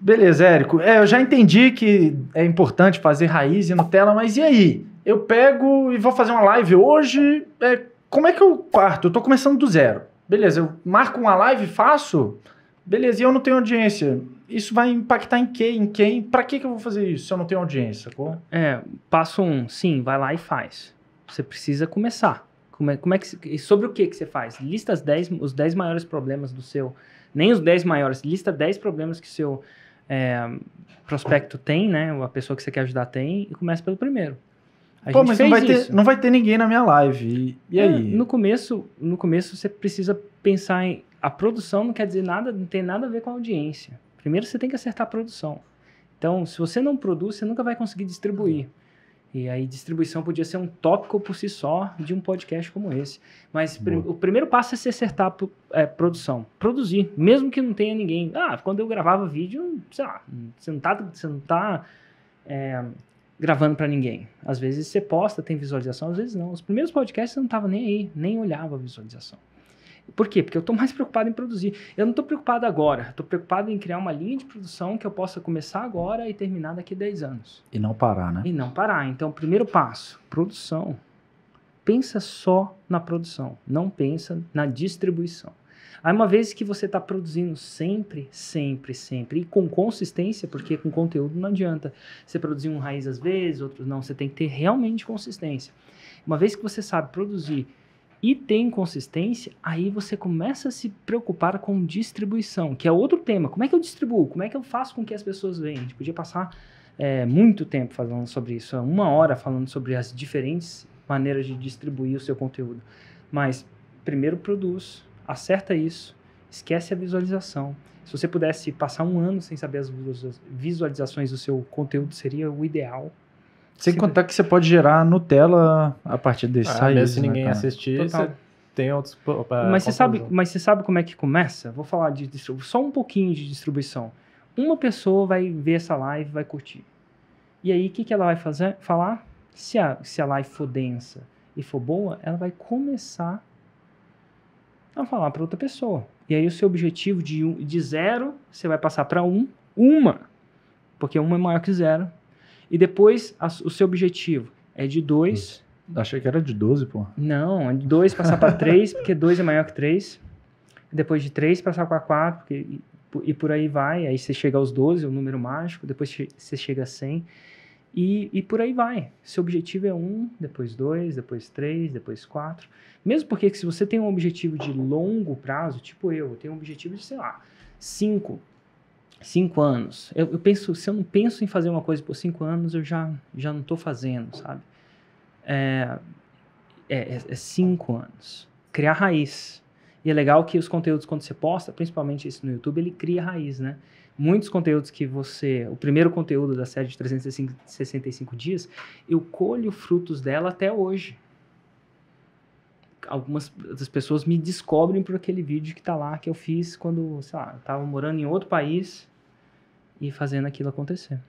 Beleza, Érico. É, eu já entendi que é importante fazer raiz e Nutella, mas e aí? Eu pego e vou fazer uma live hoje. É, como é que eu parto? Eu tô começando do zero. Beleza, eu marco uma live, faço. Beleza, e eu não tenho audiência. Isso vai impactar em quê? Em quem? Para que, que eu vou fazer isso se eu não tenho audiência? É, passo um, sim, vai lá e faz. Você precisa começar. Como é, como é que, sobre o que, que você faz? Lista as 10, os 10 maiores problemas do seu. Nem os 10 maiores, lista 10 problemas que seu é, prospecto tem, né? A pessoa que você quer ajudar tem, e começa pelo primeiro. A Pô, mas não vai, ter, não vai, ter, ninguém na minha live. E, e é, aí? No começo, no começo, você precisa pensar em. A produção não quer dizer nada, não tem nada a ver com a audiência. Primeiro você tem que acertar a produção. Então, se você não produz, você nunca vai conseguir distribuir. E aí distribuição podia ser um tópico por si só de um podcast como esse. Mas o primeiro passo é se acertar é, produção. Produzir, mesmo que não tenha ninguém. Ah, quando eu gravava vídeo, sei lá, você não tá, você não tá é, gravando para ninguém. Às vezes você posta, tem visualização, às vezes não. Os primeiros podcasts você não tava nem aí, nem olhava a visualização. Por quê? Porque eu estou mais preocupado em produzir. Eu não estou preocupado agora, estou preocupado em criar uma linha de produção que eu possa começar agora e terminar daqui a 10 anos. E não parar, né? E não parar. Então, primeiro passo, produção. Pensa só na produção, não pensa na distribuição. Aí uma vez que você está produzindo sempre, sempre, sempre, e com consistência, porque com conteúdo não adianta você produzir um raiz às vezes, outros não, você tem que ter realmente consistência. Uma vez que você sabe produzir e tem consistência, aí você começa a se preocupar com distribuição, que é outro tema. Como é que eu distribuo? Como é que eu faço com que as pessoas venham? A gente podia passar é, muito tempo falando sobre isso, é uma hora falando sobre as diferentes maneiras de distribuir o seu conteúdo. Mas primeiro produz, acerta isso, esquece a visualização. Se você pudesse passar um ano sem saber as visualizações do seu conteúdo, seria o ideal, sem Sim. contar que você pode gerar Nutella a partir desse ah, né, se ninguém né, assistir, Total. você tem outros. mas você, sabe, mas você sabe como é que começa? Vou falar de só um pouquinho de distribuição. Uma pessoa vai ver essa live vai curtir. E aí, o que, que ela vai fazer? falar? Se a, se a live for densa e for boa, ela vai começar a falar para outra pessoa. E aí, o seu objetivo de, um, de zero, você vai passar para um, uma. Porque uma é maior que zero, e depois a, o seu objetivo é de 2. Achei que era de 12, pô. Não, é de 2 passar para 3, porque 2 é maior que 3. Depois de 3 passar para 4, porque e por aí vai. Aí você chega aos 12, o número mágico, depois você chega a 100. E, e por aí vai. Seu objetivo é um, depois 2, depois 3, depois 4. Mesmo porque se você tem um objetivo de longo prazo, tipo eu, eu tenho um objetivo de, sei lá, 5 cinco anos. Eu, eu, penso, se eu não penso em fazer uma coisa por cinco anos, eu já, já não estou fazendo, sabe? É, é, é, é, cinco anos. Criar raiz. E é legal que os conteúdos, quando você posta, principalmente isso no YouTube, ele cria raiz, né? Muitos conteúdos que você. O primeiro conteúdo da série de 365 dias, eu colho frutos dela até hoje algumas das pessoas me descobrem por aquele vídeo que tá lá que eu fiz quando, sei lá, eu tava morando em outro país e fazendo aquilo acontecer.